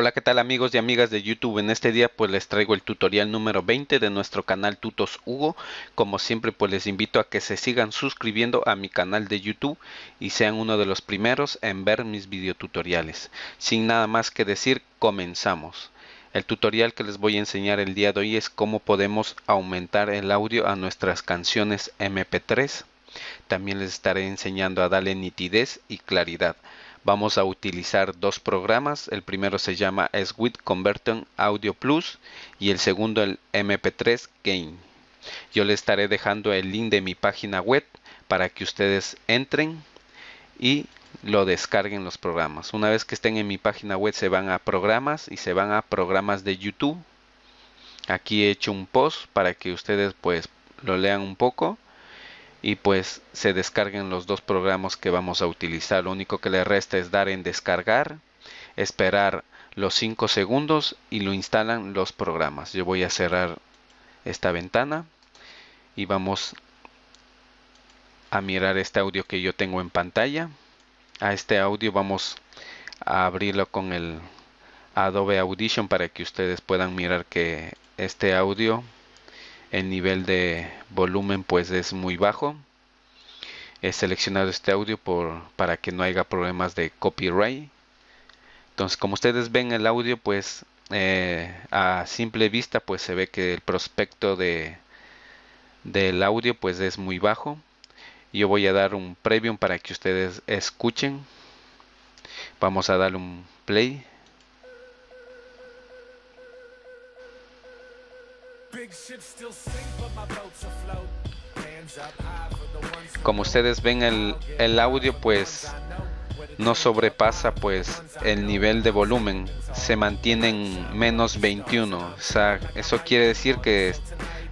Hola, ¿qué tal amigos y amigas de YouTube? En este día pues les traigo el tutorial número 20 de nuestro canal Tutos Hugo. Como siempre pues les invito a que se sigan suscribiendo a mi canal de YouTube y sean uno de los primeros en ver mis videotutoriales. Sin nada más que decir, comenzamos. El tutorial que les voy a enseñar el día de hoy es cómo podemos aumentar el audio a nuestras canciones MP3. También les estaré enseñando a darle nitidez y claridad. Vamos a utilizar dos programas, el primero se llama Sweet Converter Audio Plus y el segundo el MP3 Gain. Yo le estaré dejando el link de mi página web para que ustedes entren y lo descarguen los programas. Una vez que estén en mi página web se van a programas y se van a programas de YouTube. Aquí he hecho un post para que ustedes pues lo lean un poco y pues se descarguen los dos programas que vamos a utilizar. Lo único que le resta es dar en descargar, esperar los 5 segundos y lo instalan los programas. Yo voy a cerrar esta ventana y vamos a mirar este audio que yo tengo en pantalla. A este audio vamos a abrirlo con el Adobe Audition para que ustedes puedan mirar que este audio el nivel de volumen pues es muy bajo. He seleccionado este audio por, para que no haya problemas de copyright. Entonces como ustedes ven el audio pues eh, a simple vista pues se ve que el prospecto de, del audio pues es muy bajo. Yo voy a dar un preview para que ustedes escuchen. Vamos a dar un play. Como ustedes ven el, audio pues no sobrepasa pues el nivel de volumen se mantiene en menos 21 eso quiere decir que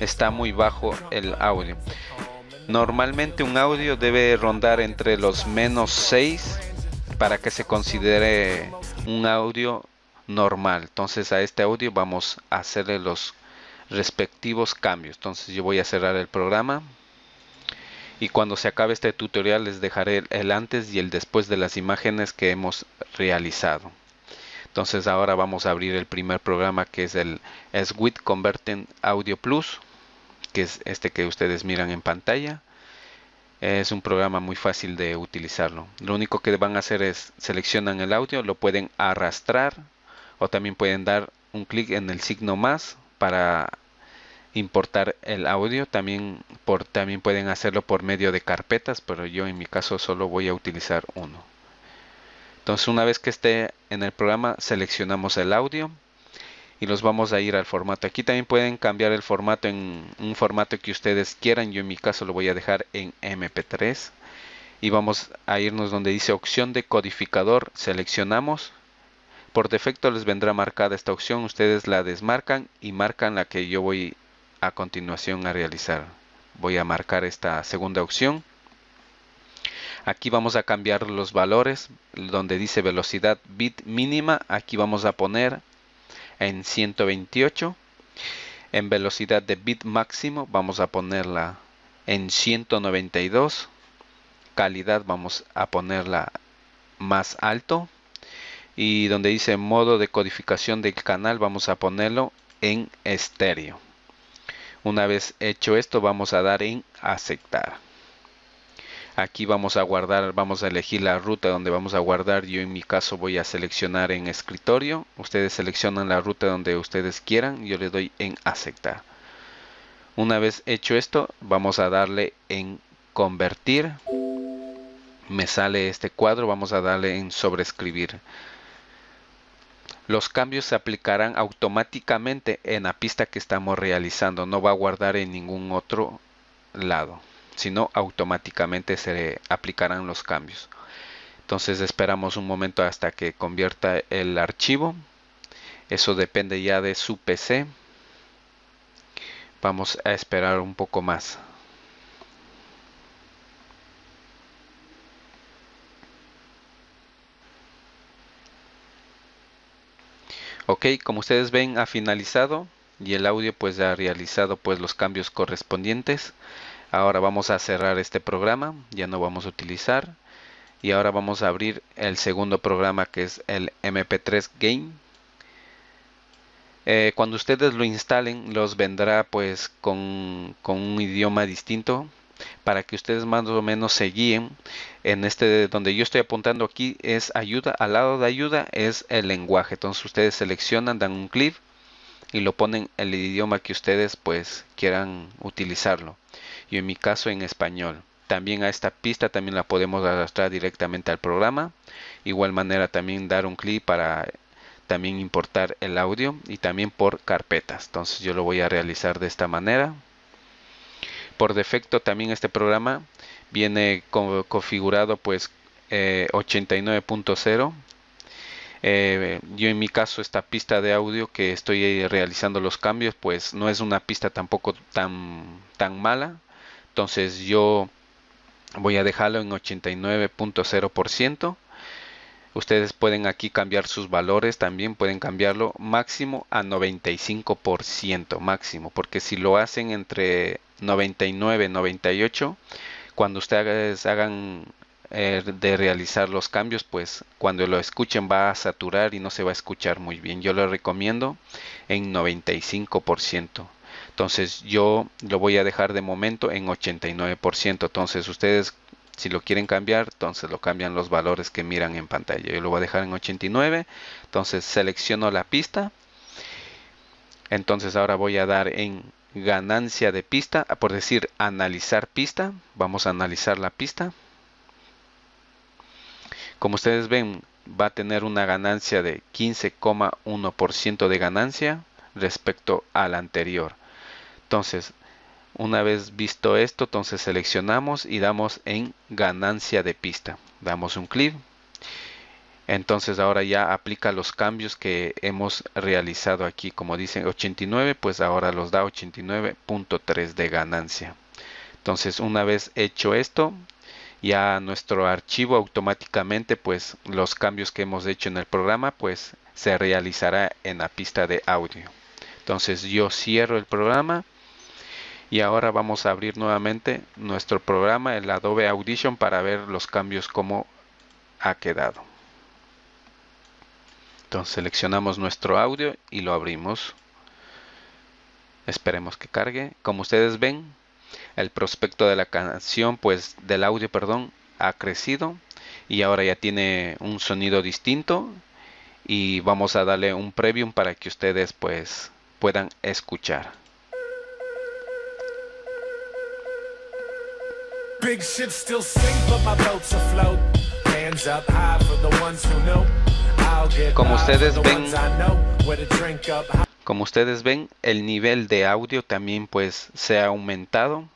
está muy bajo el audio normalmente un audio debe rondar entre los menos 6 para que se considere un audio normal entonces a este audio vamos a hacerle los respectivos cambios. Entonces yo voy a cerrar el programa y cuando se acabe este tutorial les dejaré el antes y el después de las imágenes que hemos realizado. Entonces ahora vamos a abrir el primer programa que es el SWIT Converting Audio Plus, que es este que ustedes miran en pantalla. Es un programa muy fácil de utilizarlo. Lo único que van a hacer es seleccionan el audio, lo pueden arrastrar o también pueden dar un clic en el signo más para importar el audio también por también pueden hacerlo por medio de carpetas pero yo en mi caso solo voy a utilizar uno entonces una vez que esté en el programa seleccionamos el audio y los vamos a ir al formato aquí también pueden cambiar el formato en un formato que ustedes quieran yo en mi caso lo voy a dejar en mp3 y vamos a irnos donde dice opción de codificador seleccionamos por defecto les vendrá marcada esta opción, ustedes la desmarcan y marcan la que yo voy a continuación a realizar. Voy a marcar esta segunda opción. Aquí vamos a cambiar los valores donde dice velocidad bit mínima. Aquí vamos a poner en 128. En velocidad de bit máximo vamos a ponerla en 192. Calidad vamos a ponerla más alto y donde dice modo de codificación del canal vamos a ponerlo en estéreo una vez hecho esto vamos a dar en aceptar aquí vamos a guardar vamos a elegir la ruta donde vamos a guardar yo en mi caso voy a seleccionar en escritorio ustedes seleccionan la ruta donde ustedes quieran yo le doy en aceptar una vez hecho esto vamos a darle en convertir me sale este cuadro vamos a darle en sobrescribir los cambios se aplicarán automáticamente en la pista que estamos realizando, no va a guardar en ningún otro lado, sino automáticamente se aplicarán los cambios. Entonces esperamos un momento hasta que convierta el archivo, eso depende ya de su PC, vamos a esperar un poco más. Ok, como ustedes ven ha finalizado y el audio pues ha realizado pues los cambios correspondientes. Ahora vamos a cerrar este programa, ya no vamos a utilizar. Y ahora vamos a abrir el segundo programa que es el MP3 Game. Eh, cuando ustedes lo instalen los vendrá pues con, con un idioma distinto para que ustedes más o menos se guíen. En este donde yo estoy apuntando aquí es ayuda, al lado de ayuda es el lenguaje. Entonces ustedes seleccionan, dan un clic y lo ponen el idioma que ustedes pues quieran utilizarlo. y en mi caso en español. También a esta pista también la podemos arrastrar directamente al programa. Igual manera también dar un clic para también importar el audio y también por carpetas. Entonces yo lo voy a realizar de esta manera. Por defecto también este programa viene configurado pues 89.0. Eh, eh, yo en mi caso esta pista de audio que estoy eh, realizando los cambios pues no es una pista tampoco tan, tan mala. Entonces yo voy a dejarlo en 89.0%. Ustedes pueden aquí cambiar sus valores, también pueden cambiarlo máximo a 95%, máximo, porque si lo hacen entre 99, 98. Cuando ustedes hagan eh, de realizar los cambios, pues cuando lo escuchen va a saturar y no se va a escuchar muy bien. Yo lo recomiendo en 95%. Entonces yo lo voy a dejar de momento en 89%. Entonces ustedes si lo quieren cambiar, entonces lo cambian los valores que miran en pantalla. Yo lo voy a dejar en 89. Entonces selecciono la pista. Entonces ahora voy a dar en ganancia de pista, ah, por decir analizar pista, vamos a analizar la pista. Como ustedes ven, va a tener una ganancia de 15,1% de ganancia respecto al anterior. Entonces, una vez visto esto, entonces seleccionamos y damos en ganancia de pista. Damos un clic entonces ahora ya aplica los cambios que hemos realizado aquí como dicen 89 pues ahora los da 89.3 de ganancia entonces una vez hecho esto ya nuestro archivo automáticamente pues los cambios que hemos hecho en el programa pues se realizará en la pista de audio entonces yo cierro el programa y ahora vamos a abrir nuevamente nuestro programa el Adobe Audition para ver los cambios como ha quedado seleccionamos nuestro audio y lo abrimos. Esperemos que cargue. Como ustedes ven, el prospecto de la canción, pues del audio, perdón, ha crecido y ahora ya tiene un sonido distinto y vamos a darle un premium para que ustedes pues puedan escuchar. Big still but my boat's afloat. Hands up high for the ones who know. Como ustedes ven, como ustedes ven, el nivel de audio también pues se ha aumentado.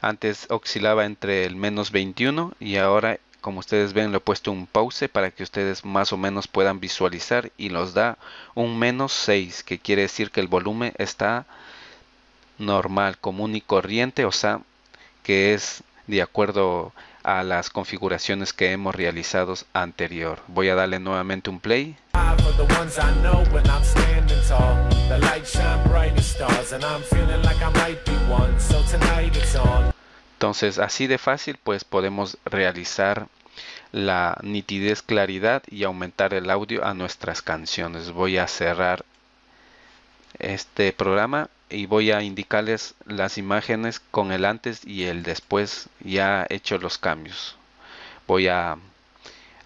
Antes oscilaba entre el menos 21 y ahora como ustedes ven le he puesto un pause para que ustedes más o menos puedan visualizar y nos da un menos 6 que quiere decir que el volumen está normal, común y corriente, o sea que es de acuerdo a las configuraciones que hemos realizado anterior. Voy a darle nuevamente un play. Entonces así de fácil pues podemos realizar la nitidez, claridad y aumentar el audio a nuestras canciones. Voy a cerrar este programa y voy a indicarles las imágenes con el antes y el después ya hecho los cambios voy a,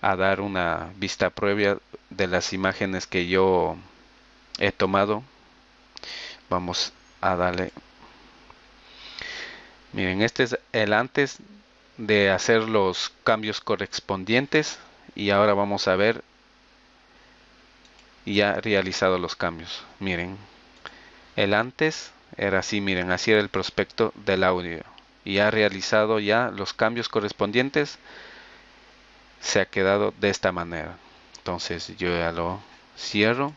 a dar una vista previa de las imágenes que yo he tomado vamos a darle miren este es el antes de hacer los cambios correspondientes y ahora vamos a ver ya realizado los cambios miren el antes era así, miren, así era el prospecto del audio. Y ha realizado ya los cambios correspondientes. Se ha quedado de esta manera. Entonces yo ya lo cierro.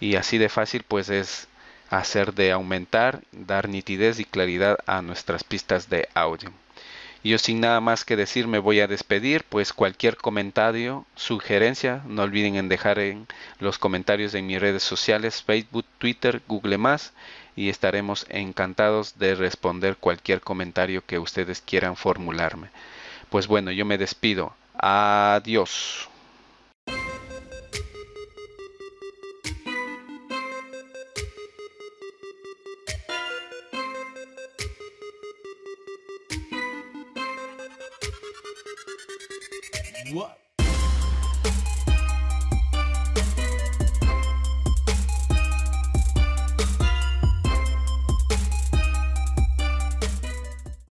Y así de fácil pues es hacer de aumentar, dar nitidez y claridad a nuestras pistas de audio. Yo sin nada más que decir me voy a despedir, pues cualquier comentario, sugerencia, no olviden en dejar en los comentarios en mis redes sociales, Facebook, Twitter, Google ⁇ y estaremos encantados de responder cualquier comentario que ustedes quieran formularme. Pues bueno, yo me despido. Adiós. what